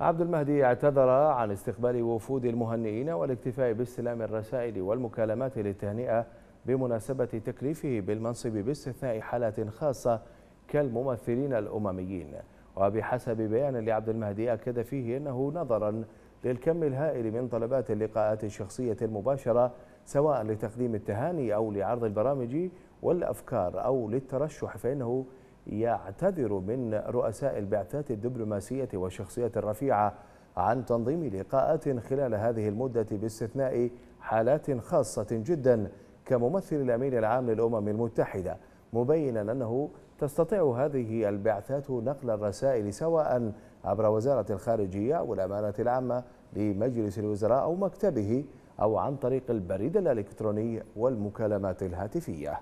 عبد المهدي اعتذر عن استقبال وفود المهنئين والاكتفاء باستلام الرسائل والمكالمات للتهنئة بمناسبة تكليفه بالمنصب باستثناء حالات خاصة كالممثلين الأمميين وبحسب بيان لعبد المهدي أكد فيه أنه نظرا للكم الهائل من طلبات اللقاءات الشخصية المباشرة سواء لتقديم التهاني أو لعرض البرامج والأفكار أو للترشح فإنه يعتذر من رؤساء البعثات الدبلوماسية والشخصية الرفيعة عن تنظيم لقاءات خلال هذه المدة باستثناء حالات خاصة جدا كممثل الأمين العام للأمم المتحدة مبينا أنه تستطيع هذه البعثات نقل الرسائل سواء عبر وزارة الخارجية والأمانة العامة لمجلس الوزراء أو مكتبه أو عن طريق البريد الإلكتروني والمكالمات الهاتفية